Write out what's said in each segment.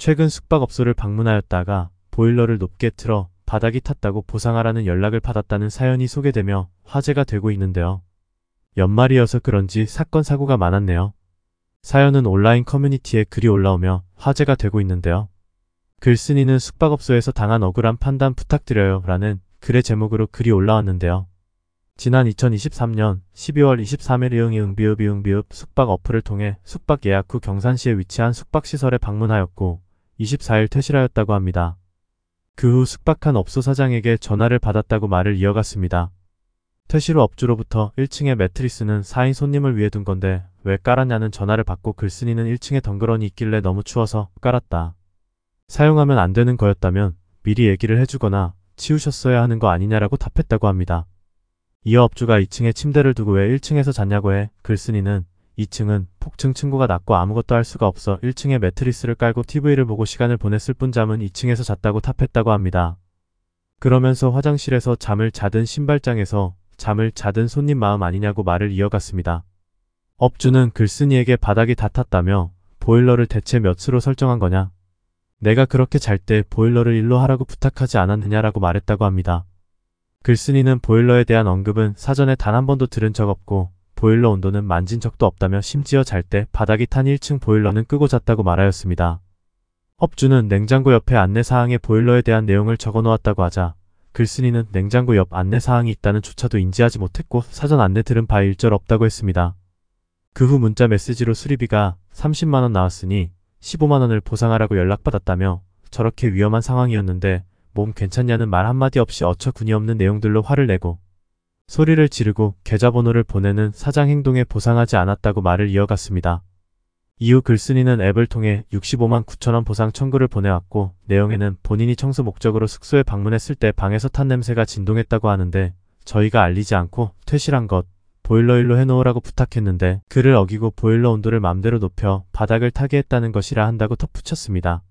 최근 숙박업소를 방문하였다가 보일러를 높게 틀어 바닥이 탔다고 보상하라는 연락을 받았다는 사연이 소개되며 화제가 되고 있는데요. 연말이어서 그런지 사건 사고가 많았네요. 사연은 온라인 커뮤니티에 글이 올라오며 화제가 되고 있는데요. 글쓴이는 숙박업소에서 당한 억울한 판단 부탁드려요 라는 글의 제목으로 글이 올라왔는데요. 지난 2023년 12월 23일 이응 이응 비읍 이응 비읍 숙박 어플을 통해 숙박 예약 후 경산시에 위치한 숙박시설에 방문하였고 24일 퇴실하였다고 합니다. 그 후 숙박한 업소 사장에게 전화를 받았다고 말을 이어갔습니다. 퇴실 후 업주로부터 1층에 매트리스는 4인 손님을 위해 둔 건데 왜 깔았냐는 전화를 받고 글쓴이는 1층에 덩그러니 있길래 너무 추워서 깔았다. 사용하면 안 되는 거였다면 미리 얘기를 해주거나 치우셨어야 하는 거 아니냐라고 답했다고 합니다. 이어 업주가 2층에 침대를 두고 왜 1층에서 잤냐고 해 글쓴이는 2층은 폭층 층고가 낮고 아무것도 할 수가 없어 1층에 매트리스를 깔고 TV를 보고 시간을 보냈을 뿐 잠은 2층에서 잤다고 탑했다고 합니다. 그러면서 화장실에서 잠을 자든 신발장에서 잠을 자든 손님 마음 아니냐고 말을 이어갔습니다. 업주는 글쓴이에게 바닥이 다 탔다며 보일러를 대체 몇으로 설정한 거냐? 내가 그렇게 잘 때 보일러를 일로 하라고 부탁하지 않았느냐라고 말했다고 합니다. 글쓴이는 보일러에 대한 언급은 사전에 단 한 번도 들은 적 없고 보일러 온도는 만진 적도 없다며 심지어 잘 때 바닥이 탄 1층 보일러는 끄고 잤다고 말하였습니다. 업주는 냉장고 옆에 안내사항에 보일러에 대한 내용을 적어놓았다고 하자 글쓴이는 냉장고 옆 안내사항이 있다는 조차도 인지하지 못했고 사전 안내 들은 바 일절 없다고 했습니다. 그 후 문자 메시지로 수리비가 30만원 나왔으니 15만원을 보상하라고 연락받았다며 저렇게 위험한 상황이었는데 몸 괜찮냐는 말 한마디 없이 어처구니없는 내용들로 화를 내고 소리를 지르고 계좌번호를 보내는 사장 행동에 보상하지 않았다고 말을 이어갔습니다. 이후 글쓴이는 앱을 통해 65만 9천원 보상 청구를 보내왔고 내용에는 본인이 청소 목적으로 숙소에 방문했을 때 방에서 탄 냄새가 진동했다고 하는데 저희가 알리지 않고 퇴실한 것, 보일러 일로 해놓으라고 부탁했는데 그를 어기고 보일러 온도를 맘대로 높여 바닥을 타게 했다는 것이라 한다고 덧붙였습니다.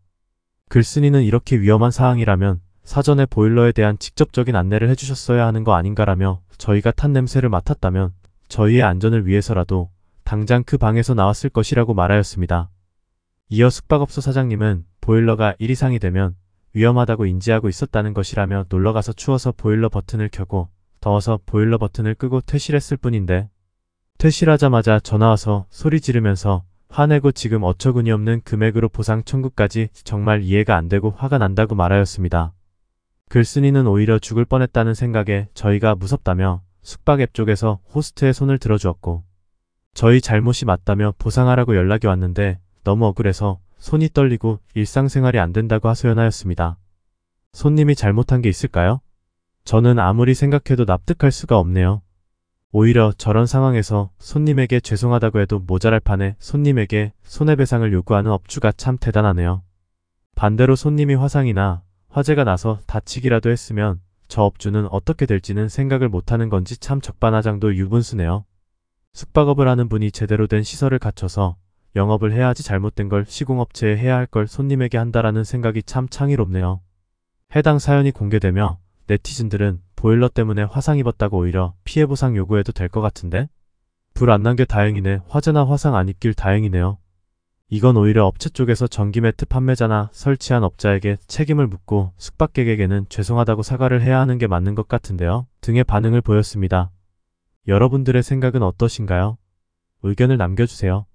글쓴이는 이렇게 위험한 사항이라면 사전에 보일러에 대한 직접적인 안내를 해주셨어야 하는 거 아닌가라며 저희가 탄 냄새를 맡았다면 저희의 안전을 위해서라도 당장 그 방에서 나왔을 것이라고 말하였습니다. 이어 숙박업소 사장님은 보일러가 1 이상이 되면 위험하다고 인지하고 있었다는 것이라며 놀러가서 추워서 보일러 버튼을 켜고 더워서 보일러 버튼을 끄고 퇴실했을 뿐인데 퇴실하자마자 전화와서 소리 지르면서 화내고 지금 어처구니없는 금액으로 보상 청구까지 정말 이해가 안되고 화가 난다고 말하였습니다. 글쓴이는 오히려 죽을 뻔했다는 생각에 저희가 무섭다며 숙박 앱 쪽에서 호스트의 손을 들어주었고 저희 잘못이 맞다며 보상하라고 연락이 왔는데 너무 억울해서 손이 떨리고 일상생활이 안 된다고 하소연하였습니다. 손님이 잘못한 게 있을까요? 저는 아무리 생각해도 납득할 수가 없네요. 오히려 저런 상황에서 손님에게 죄송하다고 해도 모자랄 판에 손님에게 손해배상을 요구하는 업주가 참 대단하네요. 반대로 손님이 화상이나 화재가 나서 다치기라도 했으면 저 업주는 어떻게 될지는 생각을 못하는 건지 참 적반하장도 유분수네요. 숙박업을 하는 분이 제대로 된 시설을 갖춰서 영업을 해야지 잘못된 걸 시공업체에 해야 할 걸 손님에게 한다라는 생각이 참 창의롭네요. 해당 사연이 공개되며 네티즌들은 보일러 때문에 화상 입었다고 오히려 피해 보상 요구해도 될 것 같은데? 불 안 난 게 다행이네 화재나 화상 안 입길 다행이네요. 이건 오히려 업체 쪽에서 전기 매트 판매자나 설치한 업자에게 책임을 묻고 숙박객에게는 죄송하다고 사과를 해야 하는 게 맞는 것 같은데요. 등의 반응을 보였습니다. 여러분들의 생각은 어떠신가요? 의견을 남겨주세요.